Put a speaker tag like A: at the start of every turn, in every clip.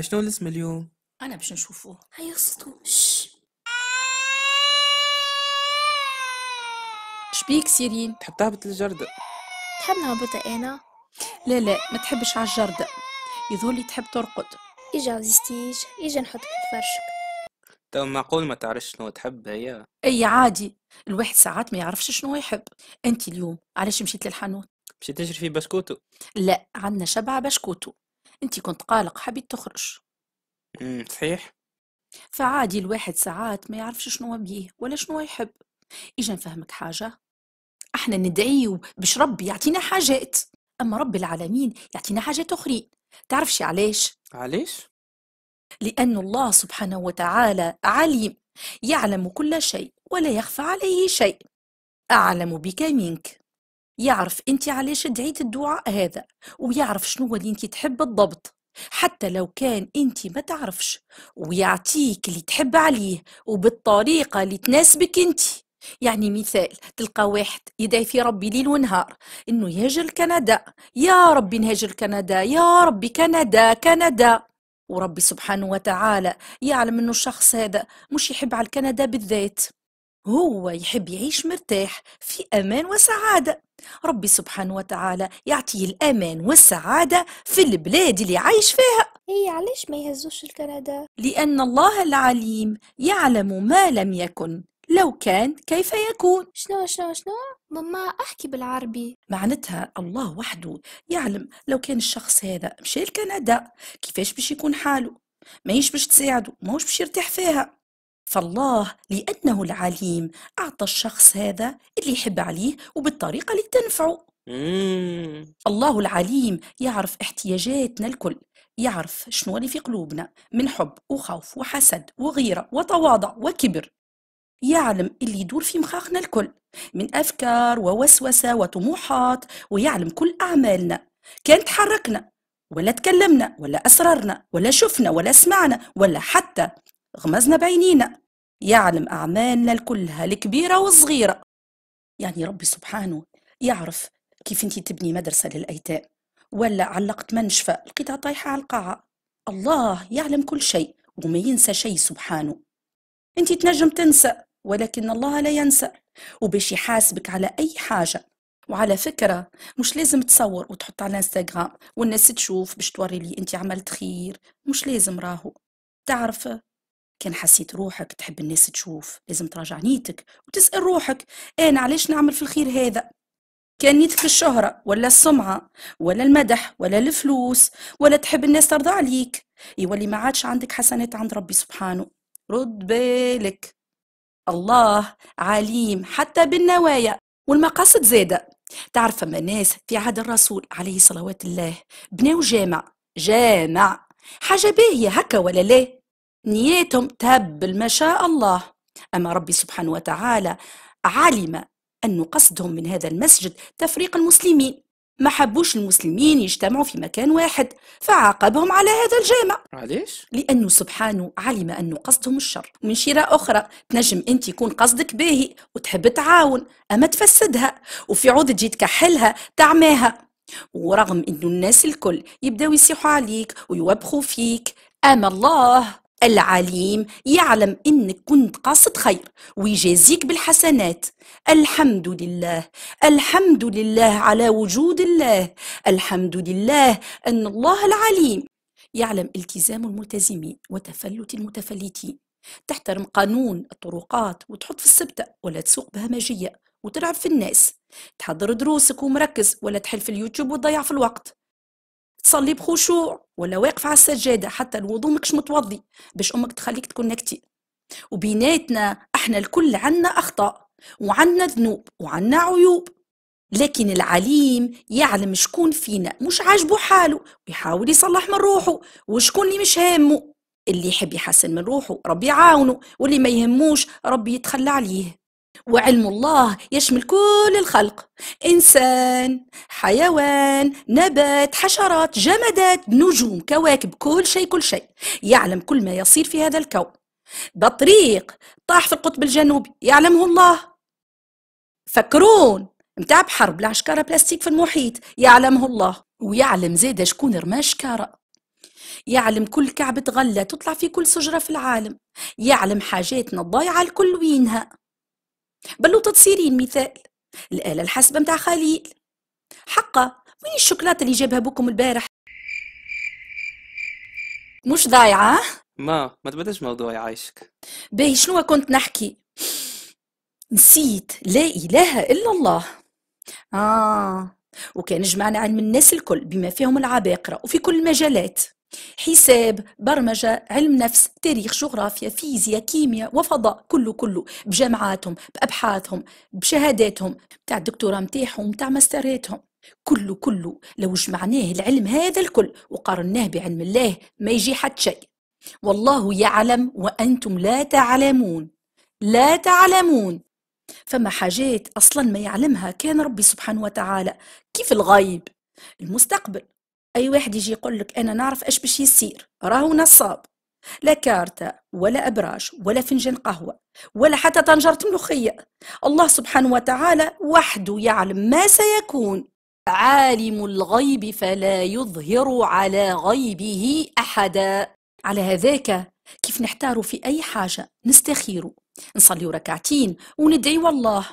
A: شنو الاسم اليوم؟ انا باش نشوفوه هيا صدو شبيك سيرين تحب تهبط للجردة تحب نهبط انا لا لا ما تحبش على الجردة يظهر لي تحب ترقد اجا عزيزتي اجا نحطك في فرشك تو معقول ما تعرفش شنو تحب هي اي عادي الواحد ساعات ما يعرفش شنو يحب انت اليوم علاش مشيت للحانوت مشيت تشري في بسكوتو لا عندنا شبعة بسكوتو انت كنت قلق حبيت تخرج امم، صحيح فعادي الواحد ساعات ما يعرفش شنو بيه ولا شنو يحب اجا نفهمك حاجه احنا ندعيو باش ربي يعطينا حاجات اما رب العالمين يعطينا حاجات اخرين تعرفش علاش علاش لان الله سبحانه وتعالى عليم يعلم كل شيء ولا يخفى عليه شيء اعلم بك منك يعرف انت علاش دعيت الدعاء هذا ويعرف شنو اللي انت تحب بالضبط حتى لو كان انت ما تعرفش ويعطيك اللي تحب عليه وبالطريقة اللي تناسبك انت يعني مثال تلقى واحد يدعي في ربي ليل ونهار انه يهاجر كندا يا ربي نهاجر كندا يا ربي كندا كندا وربي سبحانه وتعالى يعلم انه الشخص هذا مش يحب على كندا بالذات هو يحب يعيش مرتاح في أمان وسعادة ربي سبحانه وتعالى يعطيه الأمان والسعادة في البلاد اللي عايش فيها هي إيه، علاش ما يهزوش الكندا لأن الله العليم يعلم ما لم يكن لو كان كيف يكون شنو شنو شنو ماما احكي بالعربي معناتها الله وحده يعلم لو كان الشخص هذا مشى لكندا كيفاش باش يكون حاله ما باش تساعده ما هوش باش يرتاح فيها فالله لأنه العليم أعطى الشخص هذا اللي يحب عليه وبالطريقة اللي تنفعه الله العليم يعرف احتياجاتنا الكل يعرف شنو اللي في قلوبنا من حب وخوف وحسد وغيرة وتواضع وكبر يعلم اللي يدور في مخاخنا الكل من أفكار ووسوسة وطموحات ويعلم كل أعمالنا كان تحركنا ولا تكلمنا ولا أسررنا ولا شفنا ولا سمعنا ولا حتى غمزنا بعينينا يعلم أعمالنا الكلها الكبيرة والصغيرة يعني ربي سبحانه يعرف كيف انت تبني مدرسة للأيتام ولا علقت منشفة لقيتها طايحة على القاعة الله يعلم كل شيء وما ينسى شيء سبحانه انت تنجم تنسى ولكن الله لا ينسى وباش يحاسبك على أي حاجة وعلى فكرة مش لازم تصور وتحط على انستغرام والناس تشوف باش توري لي انت عملت خير مش لازم راهو تعرف كان حسيت روحك تحب الناس تشوف لازم تراجع نيتك وتسأل روحك أنا علاش نعمل في الخير هذا كان نيتك الشهرة ولا السمعة ولا المدح ولا الفلوس ولا تحب الناس ترضى عليك يولي ما عادش عندك حسنات عند ربي سبحانه رد بالك الله عليم حتى بالنوايا والمقاصد زادة تعرف فما ناس في عهد الرسول عليه صلوات الله بناو جامع جامع حاجة باهية هكا ولا لا نيتهم تهبل ما شاء الله أما ربي سبحانه وتعالى علم أن قصدهم من هذا المسجد تفريق المسلمين ما حبوش المسلمين يجتمعوا في مكان واحد فعاقبهم على هذا الجامع علاش لانه سبحانه علم انه قصدهم الشر من شراء اخرى تنجم انت يكون قصدك باهي وتحب تعاون اما تفسدها وفي عوض تجي تكحلها تعماها ورغم انه الناس الكل يبداو يصيحوا عليك ويوبخوا فيك اما الله العليم يعلم إنك كنت قاصد خير ويجازيك بالحسنات الحمد لله الحمد لله على وجود الله الحمد لله أن الله العليم يعلم التزام الملتزمين وتفلت المتفلتين تحترم قانون الطرقات وتحط في السبتة ولا تسوق بهمجية وتلعب في الناس تحضر دروسك ومركز ولا تحل في اليوتيوب وتضيع في الوقت تصلي بخشوع ولا واقف على السجاده حتى الوضوء ماكش متوضي باش امك تخليك تكون نكتي وبيناتنا احنا الكل عنا اخطاء وعنا ذنوب وعنا عيوب لكن العليم يعلم شكون فينا مش عاجبه حاله ويحاول يصلح من روحه وشكون اللي مش هامه اللي يحب يحسن من روحه ربي يعاونه واللي ما يهموش ربي يتخلى عليه وعلم الله يشمل كل الخلق إنسان حيوان نبات حشرات جمادات نجوم كواكب كل شيء كل شيء يعلم كل ما يصير في هذا الكون بطريق طاح في القطب الجنوبي يعلمه الله فكرون متاع بحر بلا عشكارة بلاستيك في المحيط يعلمه الله ويعلم زيد شكون رمى شكارة يعلم كل كعبة غلة تطلع في كل شجرة في العالم يعلم حاجاتنا الضايعة الكل وينها بلوطة سيرين مثال الآلة الحاسبة متاع خليل حقا وين الشوكولاتة اللي جابها بكم البارح مش ضايعة ما ما تبداش موضوع يعيشك باهي شنو كنت نحكي نسيت لا إله إلا الله آه وكان جمعنا علم الناس الكل بما فيهم العباقرة وفي كل المجالات حساب برمجة علم نفس تاريخ جغرافيا فيزياء كيمياء وفضاء كله كله بجامعاتهم بأبحاثهم بشهاداتهم بتاع الدكتوراه متاعهم بتاع ماستراتهم كله كله لو جمعناه العلم هذا الكل وقارناه بعلم الله ما يجي حد شيء والله يعلم وأنتم لا تعلمون لا تعلمون فما حاجات أصلا ما يعلمها كان ربي سبحانه وتعالى كيف الغيب المستقبل اي واحد يجي يقول لك انا نعرف اش باش يصير راهو نصاب لا كارتة ولا أبراج ولا فنجان قهوة ولا حتى طنجرة ملوخية الله سبحانه وتعالى وحده يعلم ما سيكون عالم الغيب فلا يظهر على غيبه أحدا على هذاك كيف نحتاروا في أي حاجة نستخيروا نصليوا ركعتين وندعي والله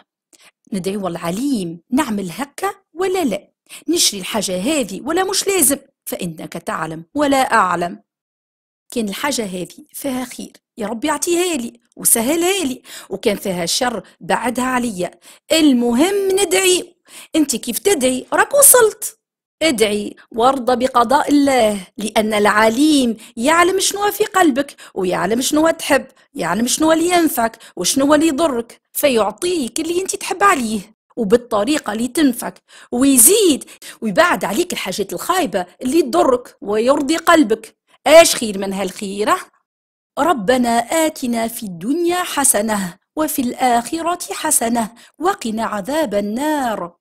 A: ندعي والعليم نعمل هكا ولا لا نشري الحاجة هذه ولا مش لازم فإنك تعلم ولا أعلم كان الحاجة هذه فيها خير يا رب يعطيها لي وسهلها لي وكان فيها شر بعدها عليا المهم ندعي انت كيف تدعي راك وصلت ادعي وارضى بقضاء الله لأن العليم يعلم شنو في قلبك ويعلم شنو تحب يعلم شنو اللي ينفعك وشنو اللي يضرك فيعطيك اللي انت تحب عليه وبالطريقة اللي تنفعك ويزيد ويبعد عليك الحاجات الخايبة اللي تضرك ويرضي قلبك ايش خير من هالخيرة ربنا آتنا في الدنيا حسنة وفي الآخرة حسنة وقنا عذاب النار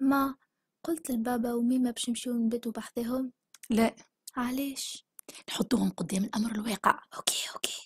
A: ما قلت لبابا وميما باش نمشيو نبدو بحذاهم لا علاش نحطوهم قدام الأمر الواقع أوكي أوكي